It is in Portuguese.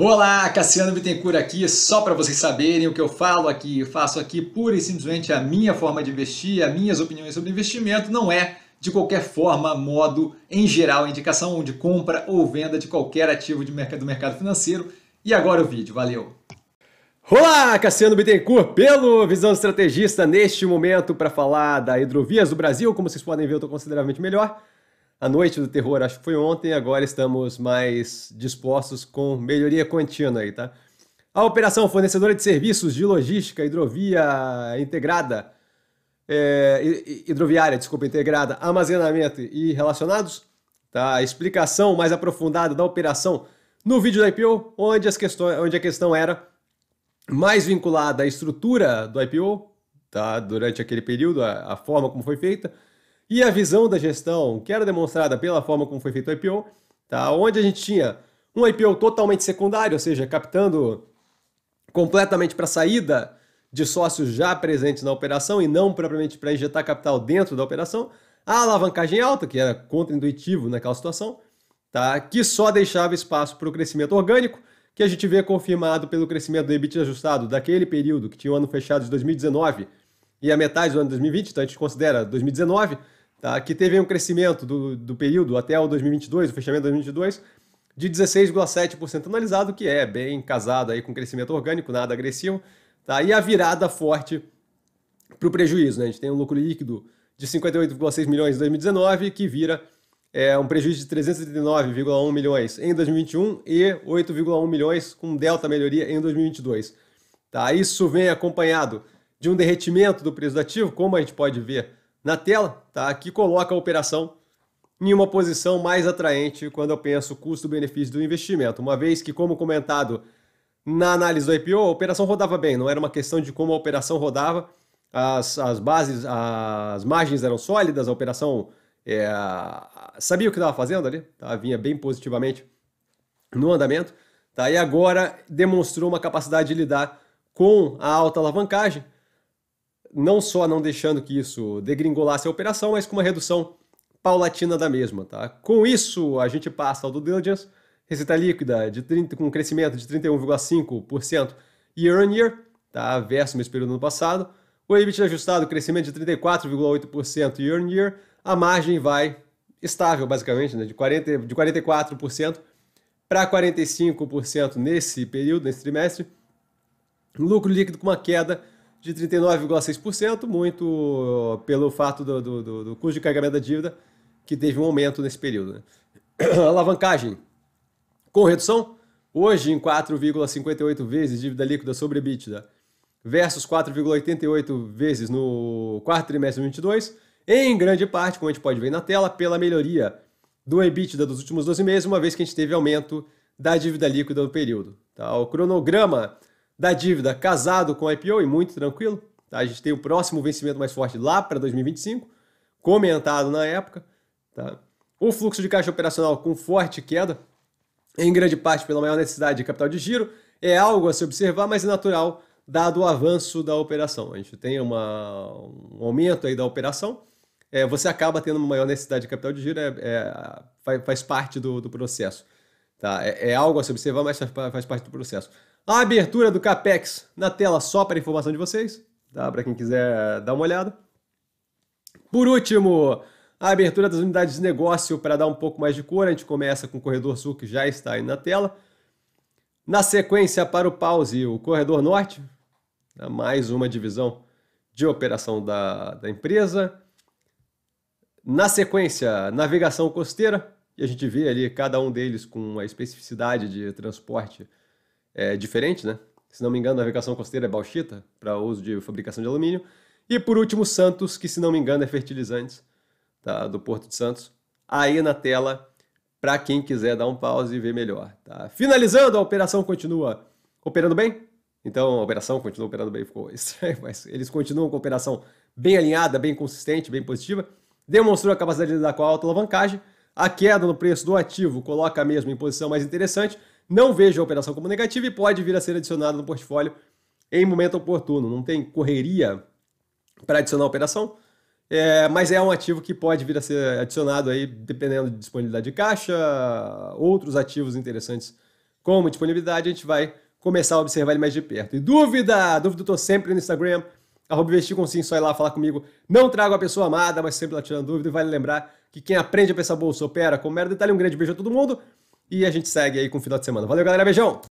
Olá, Cassiano Bittencourt aqui, só para vocês saberem o que eu falo aqui, eu faço aqui pura e simplesmente a minha forma de investir, as minhas opiniões sobre investimento, não é de qualquer forma, modo, em geral, indicação de compra ou venda de qualquer ativo de mercado, do mercado financeiro. E agora o vídeo, valeu! Olá, Cassiano Bittencourt, pelo Visão Estrategista, neste momento para falar da Hidrovias do Brasil, como vocês podem ver eu estou consideravelmente melhor, a noite do terror, acho que foi ontem, agora estamos mais dispostos com melhoria contínua aí, tá? A operação fornecedora de serviços de logística, hidrovia integrada, é, hidroviária, desculpa, integrada, armazenamento e relacionados, tá? A explicação mais aprofundada da operação no vídeo da IPO, onde, as questões, onde a questão era mais vinculada à estrutura do IPO, tá? Durante aquele período, a, a forma como foi feita, e a visão da gestão, que era demonstrada pela forma como foi feito o IPO, tá? onde a gente tinha um IPO totalmente secundário, ou seja, captando completamente para a saída de sócios já presentes na operação e não propriamente para injetar capital dentro da operação, a alavancagem alta, que era contraintuitivo naquela situação, tá? que só deixava espaço para o crescimento orgânico, que a gente vê confirmado pelo crescimento do EBITDA ajustado daquele período que tinha o ano fechado de 2019 e a metade do ano de 2020, então a gente considera 2019 tá? que teve um crescimento do, do período até o 2022, o fechamento de 2022, de 16,7% analisado, que é bem casado aí com crescimento orgânico, nada agressivo, tá? e a virada forte para o prejuízo. Né? A gente tem um lucro líquido de 58,6 milhões em 2019, que vira é, um prejuízo de 339,1 milhões em 2021 e 8,1 milhões com delta melhoria em 2022. Tá? Isso vem acompanhado de um derretimento do preço do ativo, como a gente pode ver na tela, tá? que coloca a operação em uma posição mais atraente quando eu penso custo-benefício do investimento, uma vez que, como comentado na análise do IPO, a operação rodava bem, não era uma questão de como a operação rodava, as, as bases, as margens eram sólidas, a operação é, sabia o que estava fazendo ali, tá? vinha bem positivamente no andamento, tá? e agora demonstrou uma capacidade de lidar com a alta alavancagem, não só não deixando que isso degringolasse a operação, mas com uma redução paulatina da mesma. Tá? Com isso, a gente passa ao do diligence, receita líquida de 30, com um crescimento de 31,5% year on year, tá? versus o mesmo período do ano passado. O EBITDA ajustado, crescimento de 34,8% year on year. A margem vai estável, basicamente, né? de, 40, de 44% para 45% nesse período, nesse trimestre. Lucro líquido com uma queda de 39,6%, muito uh, pelo fato do, do, do, custo de carregamento da dívida, que teve um aumento nesse período. Né? Alavancagem com redução, hoje em 4,58 vezes dívida líquida sobre EBITDA, versus 4,88 vezes no quarto trimestre de 2022, em grande parte, como a gente pode ver na tela, pela melhoria do EBITDA dos últimos 12 meses, uma vez que a gente teve aumento da dívida líquida no período. Tá? O cronograma da dívida casado com a IPO e muito tranquilo. Tá? A gente tem o próximo vencimento mais forte lá para 2025, comentado na época. Tá? O fluxo de caixa operacional com forte queda, em grande parte pela maior necessidade de capital de giro, é algo a se observar, mas é natural dado o avanço da operação. A gente tem uma, um aumento aí da operação, é, você acaba tendo uma maior necessidade de capital de giro, é, é faz, faz, parte do, do processo. Tá? É, é, algo a se observar, mas faz, faz parte do processo. A abertura do CAPEX na tela só para informação de vocês, dá para quem quiser dar uma olhada. Por último, a abertura das unidades de negócio para dar um pouco mais de cor. A gente começa com o Corredor Sul, que já está aí na tela. Na sequência, para o pause, o Corredor Norte, mais uma divisão de operação da, da empresa. Na sequência, navegação costeira, e a gente vê ali cada um deles com a especificidade de transporte é, diferente, né? Se não me engano, navegação costeira é bauxita, para uso de fabricação de alumínio. E por último, Santos, que se não me engano é fertilizantes, tá? do Porto de Santos. Aí na tela, para quem quiser dar um pause e ver melhor. Tá? Finalizando, a operação continua operando bem? Então a operação continua operando bem, ficou estranho, mas eles continuam com a operação bem alinhada, bem consistente, bem positiva. Demonstrou a capacidade de lidar com a alta alavancagem. A queda no preço do ativo coloca mesmo em posição mais interessante não vejo a operação como negativa e pode vir a ser adicionada no portfólio em momento oportuno. Não tem correria para adicionar a operação, é, mas é um ativo que pode vir a ser adicionado aí, dependendo de disponibilidade de caixa, outros ativos interessantes como disponibilidade, a gente vai começar a observar ele mais de perto. E dúvida, dúvida eu sempre no Instagram, arroba investir com sim, só ir lá falar comigo. Não trago a pessoa amada, mas sempre lá tirando dúvida. E vale lembrar que quem aprende a pensar bolsa opera com mero detalhe. Um grande beijo a todo mundo. E a gente segue aí com o final de semana. Valeu, galera. Beijão!